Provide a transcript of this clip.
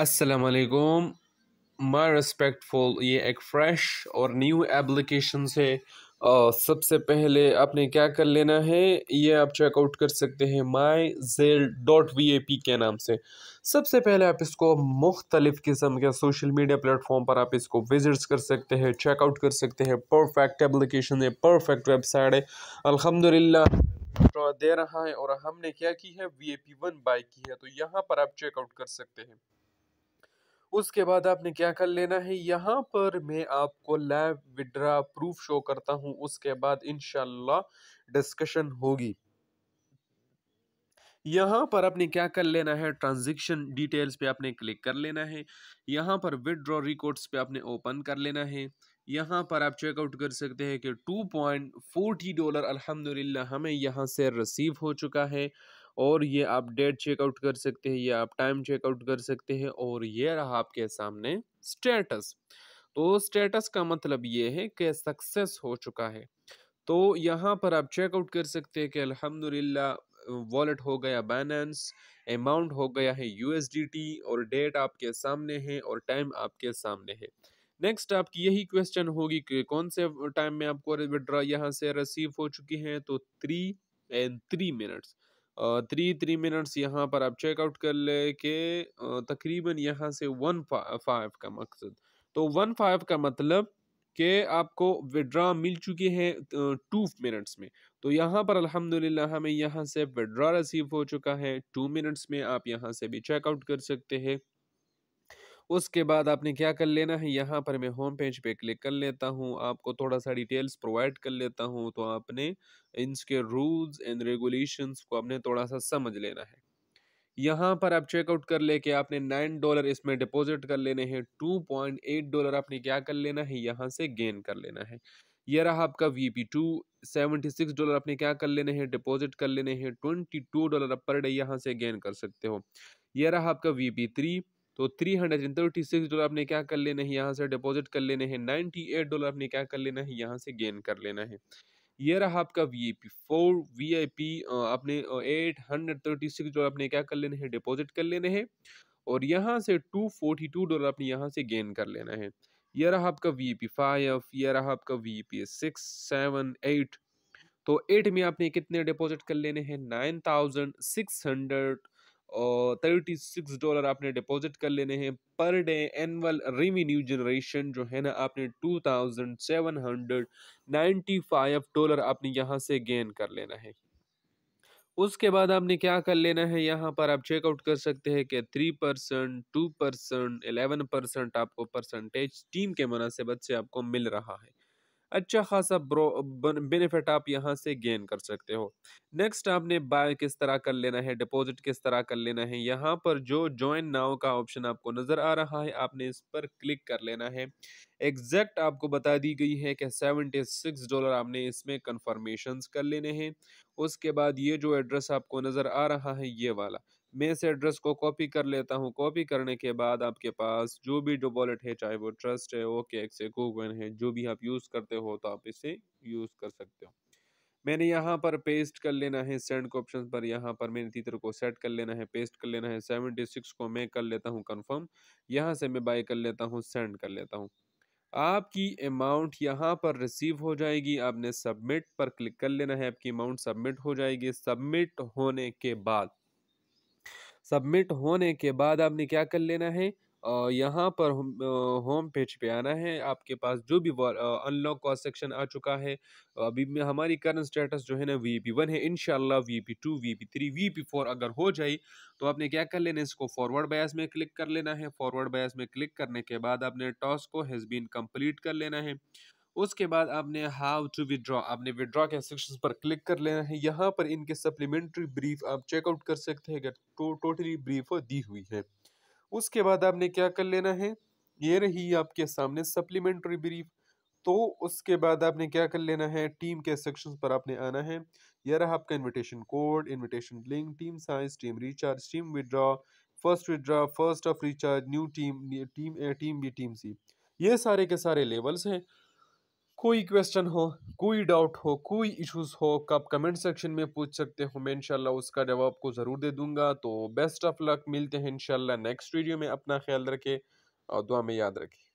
असलकुम my respectful ये एक फ़्रेश और न्यू एप्लीकेशन है और सबसे पहले आपने क्या कर लेना है ये आप चेकआउट कर सकते हैं my gel dot V A P के नाम से सबसे पहले आप इसको मुख्तलिफ़ किस्म के सोशल मीडिया प्लेटफॉर्म पर आप इसको विजिट्स कर सकते हैं चेकआउट कर सकते हैं परफेक्ट एप्लीकेशन है परफेक्ट वेबसाइट है अलहमदिल्ला दे रहा है और हमने क्या की है V A P one buy की है तो यहाँ पर आप चेकआउट कर सकते हैं उसके बाद आपने क्या कर लेना है यहाँ पर मैं आपको लैब विड्रा प्रूफ शो करता हूँ उसके बाद इनशाला डिस्कशन होगी यहाँ पर आपने क्या कर लेना है ट्रांजेक्शन डिटेल्स पे आपने क्लिक कर लेना है यहाँ पर विड्रॉ रिकॉर्ड्स पे आपने ओपन कर लेना है यहाँ पर आप चेकआउट कर सकते हैं कि टू पॉइंट फोर्टी डॉलर अल्हम्दुलिल्लाह हमें यहाँ से रिसीव हो चुका है और ये आप डेट चेकआउट कर सकते हैं या आप टाइम चेकआउट कर सकते हैं और ये रहा आपके सामने स्टेटस तो स्टेटस का मतलब ये है कि सक्सेस हो चुका है तो यहाँ पर आप चेकआउट कर सकते हैं कि अलहमदिल्ला वॉलेट हो गया बैलेंस अमाउंट हो गया है यू और डेट आपके सामने है और टाइम आपके सामने है नेक्स्ट आपकी यही क्वेश्चन होगी कि कौन से टाइम में आपको विड्रॉ यहाँ से रिसीव हो चुकी हैं तो three and three minutes three three minutes यहाँ पर आप चेकआउट कर ले के तकरीबन यहाँ से वन फाइव का मकसद तो वन फाइव का मतलब के आपको विड्रा मिल चुकी है टू मिनट्स में तो यहाँ पर अल्हम्दुलिल्लाह हमें यहाँ से विड्रा रिसीव हो चुका है टू मिनट्स में आप यहाँ से भी चेकआउट कर सकते हैं उसके बाद आपने क्या कर लेना है यहाँ पर मैं होम पेज पे क्लिक कर लेता हूँ आपको थोड़ा सा डिटेल्स प्रोवाइड कर लेता हूँ तो आपने इनके रूल्स एंड रेगुलेशंस को आपने थोड़ा सा समझ लेना है यहाँ पर आप चेकआउट कर ले कि आपने नाइन डॉलर इसमें डिपॉजिट कर लेने हैं टू पॉइंट एट डॉलर आपने क्या कर लेना है यहाँ से गेन कर लेना है यह रहा आपका V P two seventy six dollar आपने क्या कर लेने हैं डिपॉजिट कर लेने हैं twenty two dollar per day यहाँ से गेन कर सकते हो यह रहा आपका वी पी थ्री तो three hundred and thirty six dollar आपने क्या कर लेना है यहाँ से डिपॉजिट कर लेने हैं नाइन्टी एट डॉलर आपने क्या कर लेना है यहाँ से गेन कर लेना है ये रहा आपका V I P four V I P आपने eight hundred thirty six dollar आपने क्या कर लेना है डिपॉजिट कर लेने हैं और यहाँ से टू फोर्टी टू डॉलर आपने यहाँ से गेन कर लेना है यह रहा आपका वी आई पी फाइव ये रहा आपका V I P six seven eight तो एट में आपने कितने डिपॉजिट कर लेने हैं नाइन थाउजेंड सिक्स हंड्रेड और थर्टी सिक्स डॉलर आपने डिपॉजिट कर लेने हैं per day annual revenue generation जो है ना आपने two thousand seven hundred ninety five dollar आपने यहाँ से गेन कर लेना है उसके बाद आपने क्या कर लेना है यहाँ पर आप चेकआउट कर सकते हैं कि three percent two percent eleven percent आपको परसेंटेज टीम के मुनासिबत से आपको मिल रहा है अच्छा खासा बेनिफिट आप यहाँ से गेन कर सकते हो नेक्स्ट आपने बाय किस तरह कर लेना है डिपॉजिट किस तरह कर लेना है यहाँ पर जो ज्वाइन नाव का ऑप्शन आपको नज़र आ रहा है आपने इस पर क्लिक कर लेना है एग्जैक्ट आपको बता दी गई है कि सेवेंटी सिक्स डॉलर आपने इसमें कन्फर्मेशन कर लेने हैं उसके बाद ये जो एड्रेस आपको नज़र आ रहा है ये वाला मैं इस एड्रेस को कॉपी कर लेता हूँ कॉपी करने के बाद आपके पास जो भी डो वॉलेट है चाहे वो ट्रस्ट है ओके एक्स है गूगल है जो भी आप यूज़ करते हो तो आप इसे यूज़ कर सकते हो मैंने यहाँ पर पेस्ट कर लेना है सेंड के ऑप्शन पर यहाँ पर मैंने तीतर को सेट कर लेना है पेस्ट कर लेना है सेवेंटी सिक्स को मैं कर लेता हूँ कंफर्म यहाँ से मैं बाई कर लेता हूँ सेंड कर लेता हूँ आपकी अमाउंट यहाँ पर रिसीव हो जाएगी आपने सबमिट पर क्लिक कर लेना है आपकी अमाउंट सबमिट हो जाएगी सबमिट होने के बाद सबमिट होने के बाद आपने क्या कर लेना है और यहाँ पर होम पेज पे आना है आपके पास जो भी अनलॉक का सेक्शन आ चुका है अभी में हमारी करंट स्टेटस जो है ना वी पी वन है इन V P two V P three V P four अगर हो जाए तो आपने क्या कर लेना है इसको फॉरवर्ड बायस में क्लिक कर लेना है फॉरवर्ड बायस में क्लिक करने के बाद आपने टॉस को हैज़ बीन कम्प्लीट कर लेना है उसके बाद आपने हाउ टू विदड्रॉ आपने विदड्रॉ के इंस्ट्रक्शंस पर क्लिक कर लेना है यहाँ पर इनके सप्लीमेंट्री ब्रीफ आप चेकआउट कर सकते हैं अगर टो, टोटली ब्रीफ दी हुई है उसके बाद आपने क्या कर लेना है ये रही आपके सामने सप्लीमेंट्री ब्रीफ तो उसके बाद आपने क्या कर लेना है टीम के सेक्शंस पर आपने आना है यह रहा आपका invitation code invitation link team science team recharge team withdraw first withdraw first of recharge new team team A team B team C ये सारे के सारे लेवल्स हैं कोई क्वेश्चन हो कोई डाउट हो कोई इश्यूज हो कब कमेंट सेक्शन में पूछ सकते हो मैं इनशाला उसका जवाब को ज़रूर दे दूंगा तो बेस्ट ऑफ लक मिलते हैं इनशाला नेक्स्ट वीडियो में अपना ख्याल रखें और दुआ में याद रखें